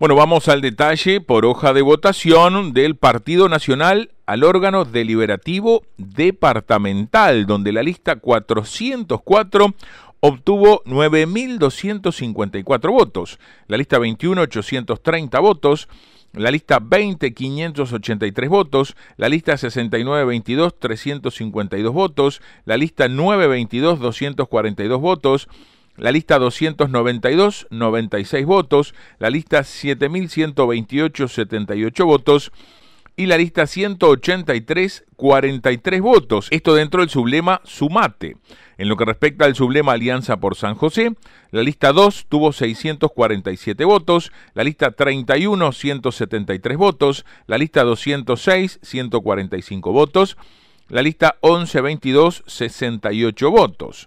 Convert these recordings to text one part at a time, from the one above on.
Bueno, vamos al detalle por hoja de votación del Partido Nacional al órgano deliberativo departamental, donde la lista 404 obtuvo 9.254 votos, la lista 21 830 votos, la lista 20 583 votos, la lista 69 22 352 votos, la lista 9 22 242 votos, la lista 292, 96 votos, la lista 7128, 78 votos y la lista 183, 43 votos. Esto dentro del sublema Sumate. En lo que respecta al sublema Alianza por San José, la lista 2 tuvo 647 votos, la lista 31, 173 votos, la lista 206, 145 votos, la lista 11, 22, 68 votos.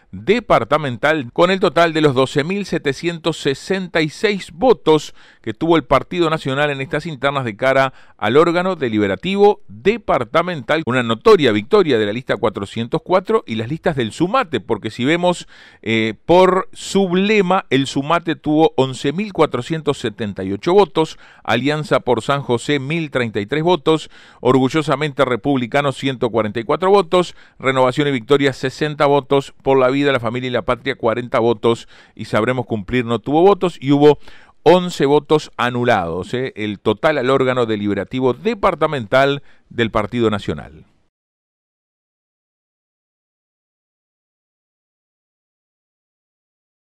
departamental con el total de los 12.766 votos que tuvo el Partido Nacional en estas internas de cara al órgano deliberativo departamental. Una notoria victoria de la lista 404 y las listas del sumate, porque si vemos eh, por sublema, el sumate tuvo 11.478 votos, Alianza por San José 1.033 votos, orgullosamente republicano 144 votos, Renovación y Victoria 60 votos por la de la familia y la patria 40 votos y sabremos cumplir no tuvo votos y hubo 11 votos anulados, ¿eh? el total al órgano deliberativo departamental del Partido Nacional.